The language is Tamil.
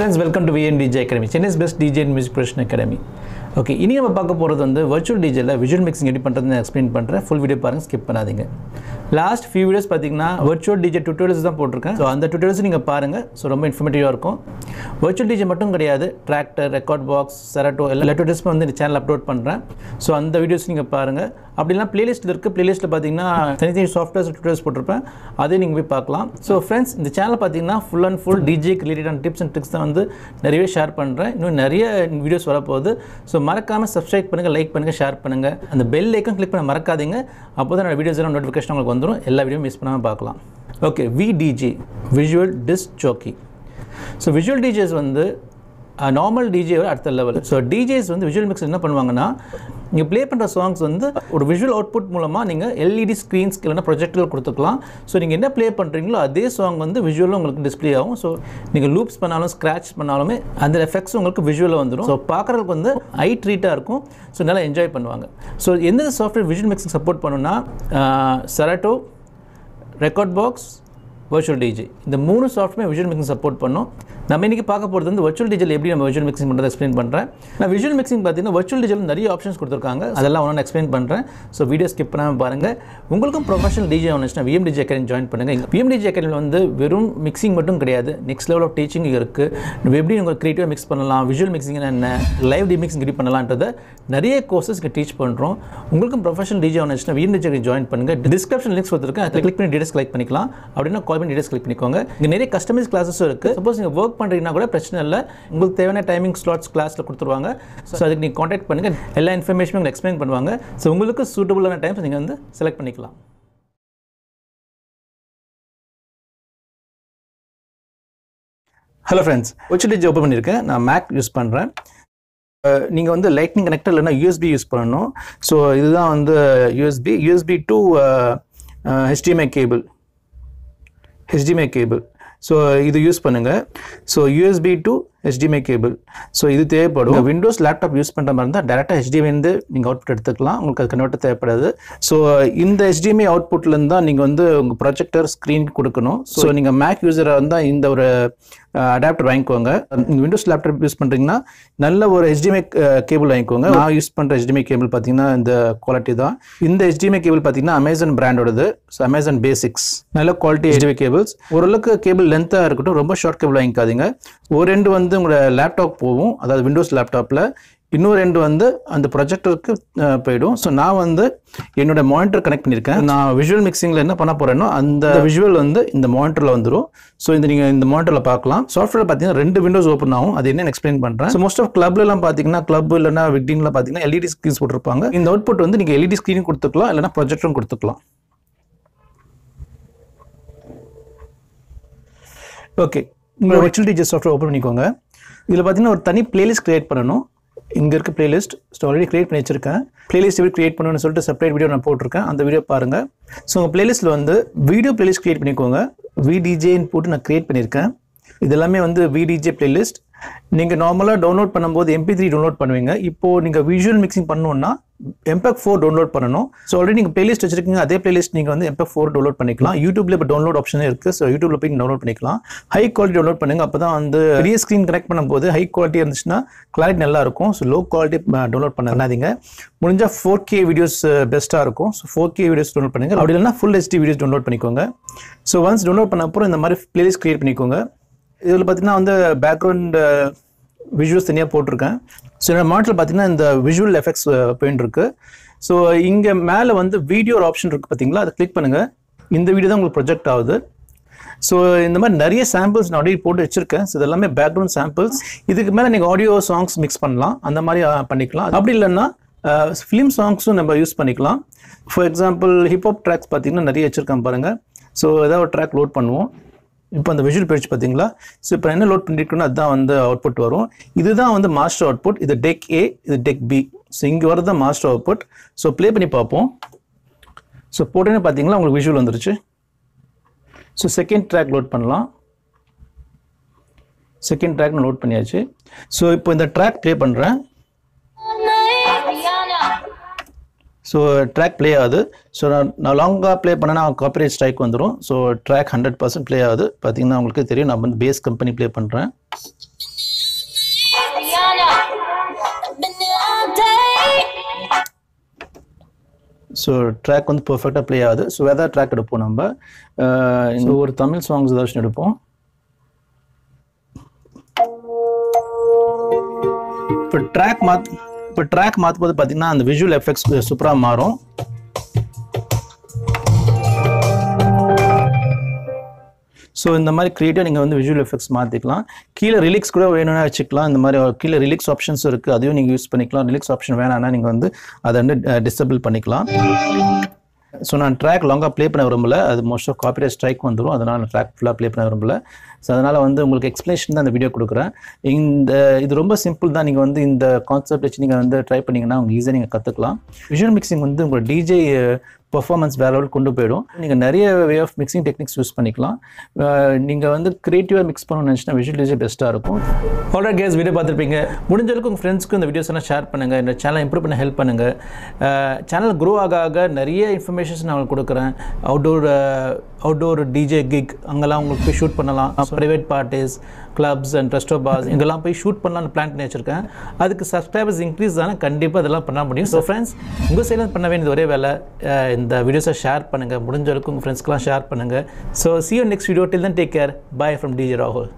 friends welcome to VN DJ academy Chennai's best DJ and music production academy okay இனி நம்ம பார்க்க போகிறது வந்து வர்ச்சுவல் டிஜேல விஜுவல் மிக்சிங் எப்படி பண்ணுறதுன்னு எக்ஸ்பிளைன் பண்ணுறேன் ஃபுல் வீடியோ பாருங்கள் ஸ்கிப் பண்ணாதீங்க லாஸ்ட் ஃபியூ வீடியோஸ் பார்த்தீங்கன்னா வெர்ச்சுவல் டிஜே டியூட்டோரியல்ஸ் தான் போட்டிருக்கேன் ஸோ அந்த டியூட்டோரியல்ஸ் நீங்கள் பாருங்கள் ஸோ ரொம்ப இன்ஃபர்மேட்டிவாக இருக்கும் வர்ச்சுவல் டிஜே மட்டும் கிடையாது டிராக்டர் ரெக்கார்ட் பாக்ஸ் செரட்டோ எல்லா டுட்டோரியல்ஸும் வந்து இந்த சேனல் அப்லோட் பண்ணுறேன் ஸோ அந்த வீடியோஸ் நீங்கள் பாருங்கள் அப்படிலாம் பிளேலிஸ்ட்டில் இருக்குது பிளேலிஸ்ட்டில் பார்த்தீங்கன்னா தனித்தனி சாஃப்ட்வேர்ஸ் டியூட்டோரியல்ஸ் போட்டிருப்பேன் அதே நீங்கள் போய் பார்க்கலாம் ஸோ ஃப்ரெண்ட்ஸ் இந்த சேனல் பார்த்தீங்கன்னா ஃபுல் அண்ட் ஃபுல் டிஜேக்கு ரிலேட்டடான டிப்ஸ் அண்ட் ட்ரிக்ஸ் தான் வந்து நிறைய ஷேர் பண்ணுறேன் இன்னும் நிறைய வீடியோஸ் வரப்போகுது ஸோ மறக்காமல் சப்ஸ்கிரைப் பண்ணுங்கள் லைக் பண்ணுங்கள் ஷேர் பண்ணுங்கள் அந்த பெல் ஐக்கன் கிளிக் பண்ண மறக்காதீங்க அப்போ தான் வீடியோஸ் எல்லாம் நோட்டிஃபிகேஷன் உங்களுக்கு வந்து வந்துடும் எல்லா வீடியோ மிஸ் பண்ணாமல் பார்க்கலாம் okay VDJ visual disc jockey so visual DJs வந்து நார்மல் டிஜேயோட அடுத்த லெவல் ஸோ டிஜேஸ் வந்து விஜுவல் மிக்ஸ் என்ன பண்ணுவாங்கன்னா நீங்கள் ப்ளே பண்ணுற சாங்ஸ் வந்து ஒரு விஷுவல் அவுட்புட் மூலமாக நீங்கள் எல்இடி ஸ்க்ரீன்ஸ்க்கு இல்லைனா ப்ரொஜெக்டில் கொடுத்துக்கலாம் ஸோ நீங்கள் என்ன ப்ளே பண்ணுறீங்களோ அதே சாங் வந்து விஜுவலும் உங்களுக்கு டிஸ்பிளே ஆகும் ஸோ நீங்கள் லூப்ஸ் பண்ணாலும் ஸ்க்ராச் பண்ணாலுமே அந்த எஃபெக்ட்ஸ் உங்களுக்கு விஷுவலாக வந்துடும் ஸோ பார்க்குறதுக்கு வந்து ஐ ட்ரீட்டாக இருக்கும் ஸோ நல்லா என்ஜாய் பண்ணுவாங்க ஸோ எந்த சாஃப்ட்வேர் விஜுவல் மிக்ஸுக்கு சப்போர்ட் பண்ணுன்னா Serato Rekordbox virtual DJ இந்த மூணு சாஃப்ட்வேர் விஜுவல் மிக்ஸிங் சப்போர்ட் பண்ணும் நம்ம இன்றைக்கி பார்க்க போகிறது வந்து வர்ச்சுவல் டிஜில் எப்படி நம்ம விஜுவல் மிக்சிங் பண்ணுறது எக்ஸ்பிளைன் பண்ணுறேன் நான் விஜுவல் மிக்சிங் பார்த்தீங்கன்னா வர்ச்சுவல் டிஜில் நிறைய ஆப்ஷன்ஸ் கொடுத்துருக்காங்க அதெல்லாம் ஒன்று எக்ஸ்பிளைன் பண்ணுறேன் ஸோ வீடியோ ஸ்கிப் பண்ணாமல் பாருங்கள் உங்களுக்கும் ப்ரொஃபஷனல் டிஜே ஒன்றுச்சுன்னா விஎம்டிஜி அகாடமி ஜாயின் பண்ணுங்கள் விஎம்டிஜி அகாடமியில் வந்து வெறும் மிக்சிங் மட்டும் கிடையாது நெக்ஸ்ட் லெவல் ஆஃப் டீச்சிங் இருக்குது எப்படி உங்கள் கிரியேட்டிவாக மிக்ஸ் பண்ணலாம் விஜுவல் மிக்சிங் என்ன லைவ் மிக்ஸிங் கிரி பண்ணலான்றதை நிறைய கோர்சஸ் இங்கே டீச் பண்ணுறோம் உங்களுக்கும் ப்ரொஃபஷனல் டிஜி ஒன்றுச்சுன்னா விஎம்டிஜி அகாடமி ஜாயின் பண்ணுங்கள் டிஸ்கிரிப்ஷன் லிங்க்ஸ் கொடுத்துருக்கேன் அதை கிளிக் பண்ணி டீடைல்ஸ் கலெக்ட் பண்ணிக்கலாம் அப்படின்னா கால் பண்ணி டீடைல்ஸ் கலெக்ட் பண்ணிக்கோங்க இங்கே நிறைய கஸ்டமைஸ் கிளாஸஸும் இருக்குது சப்போஸ் நீங்கள் ஒர்க் பண்ணுறீங்கன்னா கூட பிரச்சனை இல்லை உங்களுக்கு தேவையான டைமிங் ஸ்லாட்ஸ் கிளாஸில் கொடுத்துருவாங்க ஸோ அதுக்கு நீங்கள் காண்டாக்ட் பண்ணுங்கள் எல்லா இன்ஃபர்மேஷனும் உங்களுக்கு எக்ஸ்பிளைன் பண்ணுவாங்க ஸோ உங்களுக்கு சூட்டபுளான டைம்ஸ் நீங்கள் வந்து செலக்ட் பண்ணிக்கலாம் ஹலோ ஃப்ரெண்ட்ஸ் நான் மேக் யூஸ் வந்து யூஎஸ்பி யூஸ் ஸோ இதுதான் வந்து USB USB to HDMI cable cable so இது யூஸ் பண்ணுங்கள் so USB to HDMI cable so இது தேவைப்படும் விண்டோஸ் லேப்டாப் யூஸ் பண்ணுற மாதிரி இருந்தால் டேரெக்டாக ஹெச்டிஎம்ஐந்து நீங்கள் அவுட்புட் எடுத்துக்கலாம் உங்களுக்கு அது கன்வெர்ட்டர் தேவைப்படாது ஸோ இந்த ஹெச்டிஎம்ஐ அவுட்புட்லேருந்து தான் நீங்கள் வந்து உங்கள் ப்ரொஜெக்டர் ஸ்க்ரீன் கொடுக்கணும் ஸோ நீங்கள் மேக் யூஸராக இருந்தால் இந்த ஒரு அடாப்டர் வாங்கிக்கோங்க விண்டோஸ் லேப்டாப் யூஸ் பண்ணுறீங்கன்னா நல்ல ஒரு ஹெச்டிஎம்ஐ கேபிள் வாங்கிக்கோங்க நான் யூஸ் பண்ணுற ஹெச்டிஎம்ஐ கேபிள் பார்த்தீங்கன்னா இந்த குவாலிட்டி தான் இந்த ஹெச்டிஎம்ஐ கேபிள் பார்த்தீங்கன்னா அமேசான் பிராண்டோடது ஸோ அமேசான் பேசிக்ஸ் நல்ல குவாலிட்டி ஹெச்டிஎம்ஐ கேபிள்ஸ் ஓரளவுக்கு கேபிள் லென்த்தாக இருக்கட்டும் ரொம்ப ஷார்ட் கேபிள் வாங்கிக்காதீங்க ஒரு ரெண்டு வந்து உங்களோட லேப்டாப் போகும் அதாவது விண்டோஸ் லேப்டாப்பில் இன்னும் ரெண்டு வந்து அந்த ப்ரொஜெக்டருக்கு போயிடும் ஸோ நான் வந்து என்னோட மானிட்டர் கனெக்ட் பண்ணியிருக்கேன் நான் விஷுவல் மிக்சிங்கில் என்ன பண்ண போகிறேன்னா அந்த விஷுவல் வந்து இந்த மானிட்டரில் வந்துடும் ஸோ இந்த நீங்கள் இந்த மானிட்டரில் பார்க்கலாம் சாஃப்ட்வேர் பார்த்தீங்கன்னா ரெண்டு விண்டோஸ் ஓப்பன் ஆகும் அது என்னன்னு எக்ஸ்பிளைன் பண்ணுறேன் ஸோ மோஸ்ட் ஆஃப் கிளப்லாம் பார்த்தீங்கன்னா கிளப் இல்லைனா விக்டிங்கில் பார்த்தீங்கன்னா எல்இடி ஸ்க்ரீன்ஸ் போட்டிருப்பாங்க இந்த அவுட்புட் வந்து நீங்கள் எல்இடி ஸ்க்ரீன் கொடுத்துக்கலாம் இல்லைனா ப்ரொஜெக்டரும் கொடுத்துக்கலாம் ஓகே உங்களை விர்ச்சுவல் சாஃப்ட்வேர் ஓப்பன் பண்ணிக்கோங்க இதில் பார்த்தீங்கன்னா ஒரு தனி பிளேலிஸ்ட் க்ரியேட் பண்ணணும் இங்கே இருக்க பிளேலிஸ்ட் ஸோ ஆல்ரெடி கிரியேட் பண்ணி வச்சிருக்கேன் பிளேலிஸ்ட் எப்படி கிரியேட் பண்ணணும்னு சொல்லிட்டு செப்பரேட் வீடியோ நான் போட்டிருக்கேன் அந்த வீடியோ பாருங்கள் ஸோ உங்கள் பிளேலிஸ்ட்டில் வந்து வீடியோ பிளேலிஸ்ட் கிரியேட் பண்ணிக்கோங்க விடிஜேன்னு போட்டு நான் கிரியேட் பண்ணியிருக்கேன் இது எல்லாமே வந்து விடிஜே பிளேலிஸ்ட் நீங்கள் நார்மலாக டவுன்லோட் பண்ணும்போது எம்பி த்ரீ டவுன்லோட் பண்ணுவீங்க இப்போது நீங்கள் விஷுவல் மிக்சிங் பண்ணணுன்னா எம்பெக் ஃபோர் டவுன்லோட் பண்ணணும் ஸோ ஆல்ரெடி நீங்கள் பிளேலிஸ்ட் வச்சிருக்கீங்க அதே பிளேலிஸ்ட் நீங்கள் வந்து எம்பெக் ஃபோர் டவுன்லோட் பண்ணிக்கலாம் யூடியூப்ல இப்போ டவுன்லோட் ஆப்ஷனே இருக்குது ஸோ யூடியூப்ல போய் டவுன்லோட் பண்ணிக்கலாம் ஹை குவாலிட்டி டவுன்லோட் பண்ணுங்க அப்போ தான் வந்து பெரிய ஸ்க்ரீன் கனெக்ட் பண்ணும்போது ஹை குவாலிட்டி இருந்துச்சுன்னா கிளாரிட்டி நல்லா இருக்கும் ஸோ லோ குவாலிட்டி டவுன்லோட் பண்ணாதீங்க முடிஞ்சால் ஃபோர் கே வீடியோஸ் பெஸ்ட்டாக இருக்கும் so four K videos download பண்ணுங்க அப்படி இல்லைன்னா ஃபுல் ஹெச்டி வீடியோஸ் டவுன்லோட் பண்ணிக்கோங்க ஸோ ஒன்ஸ் டவுன்லோட் பண்ண அப்புறம் இந்த மாதிரி பிளேலிஸ்ட் கிரியேட் பண்ணிக்கோங்க இதில் பார்த்தீங்கன்னா வந்து பேக்ரவுண்ட் விஷுவல்ஸ் தனியாக போட்டிருக்கேன் ஸோ என்னோடய மாடலில் பார்த்தீங்கன்னா இந்த விஷுவல் எஃபெக்ட்ஸ் பெயிண்ட் இருக்குது ஸோ இங்கே மேலே வந்து வீடியோ ஆப்ஷன் இருக்குது பார்த்தீங்களா அதை கிளிக் பண்ணுங்கள் இந்த வீடியோ தான் உங்களுக்கு ப்ரொஜெக்ட் ஆகுது ஸோ இந்த மாதிரி நிறைய சாம்பிள்ஸ் நான் ஆடியோ போட்டு வச்சிருக்கேன் ஸோ இதெல்லாமே பேக்ரவுண்ட் சாம்பிள்ஸ் இதுக்கு மேலே நீங்கள் ஆடியோ சாங்ஸ் மிக்ஸ் பண்ணலாம் அந்த மாதிரி பண்ணிக்கலாம் அப்படி இல்லைன்னா ஃபிலிம் சாங்ஸும் நம்ம யூஸ் பண்ணிக்கலாம் ஃபார் எக்ஸாம்பிள் ஹிப்ஹாப் ட்ராக்ஸ் பார்த்தீங்கன்னா நிறைய வச்சுருக்கேன் பாருங்கள் ஸோ ஏதாவது ஒரு ட்ராக் லோட் பண்ணுவோம் இப்போ அந்த விஷுவல் பேச்சு பார்த்தீங்களா ஸோ இப்போ என்ன லோட் பண்ணியிருக்கணும் அதுதான் வந்து அவுட்புட் வரும் இதுதான் வந்து மாஸ்டர் அவுட்புட் இது டெக் ஏ இது டெக் பி ஸோ இங்கே வரது தான் மாஸ்டர் அவுட்புட் ஸோ ப்ளே பண்ணி பார்ப்போம் ஸோ போட்டோன்னு பார்த்தீங்களா உங்களுக்கு விஷுவல் வந்துருச்சு ஸோ செகண்ட் ட்ராக் லோட் பண்ணலாம் செகண்ட் ட்ராக் லோட் பண்ணியாச்சு ஸோ இப்போ இந்த ட்ராக் ப்ளே பண்ணுறேன் ஸோ ட்ராக் ப்ளே ஆகுது ஸோ நான் நான் லாங்காக ப்ளே பண்ணேன்னா காப்பரேட் ஸ்ட்ரைக் வந்துடும் so track hundred percent play ஆகுது பார்த்தீங்கன்னா உங்களுக்கு தெரியும் நான் வந்து பேஸ் கம்பெனி ப்ளே பண்ணுறேன் ஸோ ட்ராக் வந்து பர்ஃபெக்டாக ப்ளே ஆகுது ஸோ வெதர் ட்ராக் எடுப்போம் நம்ம இந்த ஒரு தமிழ் சாங்ஸ் ஏதாச்சும் எடுப்போம் இப்போ ட்ராக் மாத் இப்போ ட்ராக் மாற்றும் போது பார்த்தீங்கன்னா அந்த விஜுவல் எஃபெக்ட்ஸ் சூப்பராக மாறும் ஸோ இந்த மாதிரி க்ரியேட்டாக நீங்கள் வந்து விஜுவல் எஃபெக்ட்ஸ் மாற்றிக்கலாம் கீழே ரிலிக்ஸ் கூட வேணும்னா வச்சுக்கலாம் இந்த மாதிரி கீழே ரிலிக்ஸ் ஆப்ஷன்ஸ் இருக்குது அதையும் நீங்கள் யூஸ் பண்ணிக்கலாம் ரிலிக்ஸ் ஆப்ஷன் வேணாம்னா நீங்கள் வந்து அதை வந்து டிசபிள் பண்ணிக்கலாம் ஸோ நான் ட்ராக் லாங்காக ப்ளே பண்ண விரும்பல அது மோஸ்ட் ஆஃப் காப்பிரைட் ஸ்ட்ரைக் வந்துடும் அதனால் நான் ட்ராக் ஃபுல்லாக ப்ளே பண்ண விரும்பல ஸோ அதனால் வந்து உங்களுக்கு எக்ஸ்ப்ளனேஷன் தான் அந்த வீடியோ கொடுக்குறேன் இந்த இது ரொம்ப சிம்பிள் தான் நீங்கள் வந்து இந்த கான்செப்ட் வச்சு நீங்கள் வந்து ட்ரை பண்ணிங்கன்னா உங்களுக்கு ஈஸியாக நீங்கள் கற்றுக்கலாம் விஷுவல் மிக்சிங் வந்து உங்கள் டிஜே பர்ஃபார்மன்ஸ் வேற லெவல் கொண்டு போயிடும் நீங்கள் நிறைய way of mixing techniques use பண்ணிக்கலாம் நீங்கள் வந்து க்ரியேட்டிவாக மிக்ஸ் பண்ணணும்னு நினச்சினா விஷுவலைசே பெஸ்ட்டாக இருக்கும் ஆல்ரெட் கேஸ் வீடியோ பார்த்துருப்பீங்க முடிஞ்சளவுக்கு உங்கள் ஃப்ரெண்ட்ஸ்க்கு இந்த வீடியோஸ் எல்லாம் ஷேர் பண்ணுங்கள் இந்த சேனல் இம்ப்ரூவ் பண்ண ஹெல்ப் பண்ணுங்கள் சேனல் க்ரோ ஆக ஆக நிறைய இன்ஃபர்மேஷன்ஸ் நான் உங்களுக்கு கொடுக்குறேன் அவுட்டோர் அவுட்டோர் டிஜே கிக் அங்கெல்லாம் உங்களுக்கு போய் ஷூட் பண்ணலாம் private parties clubs and resto bars இங்கெல்லாம் போய் ஷூட் பண்ணலாம்னு பிளான் பண்ணி வச்சுருக்கேன் அதுக்கு சப்ஸ்கிரைபர்ஸ் இன்க்ரீஸ் ஆனால் கண்டிப்பாக அதெல்லாம் பண்ண முடியும் ஸோ ஃப்ரெண்ட்ஸ் உங்கள் சைடில் பண்ண வேண்டியது ஒரே வேலை இந்த வீடியோஸை ஷேர் பண்ணுங்கள் முடிஞ்ச வரைக்கும் உங்கள் ஃப்ரெண்ட்ஸ்க்கெலாம் ஷேர் பண்ணுங்கள் so see you next video till then take care bye from DJ ராகுல்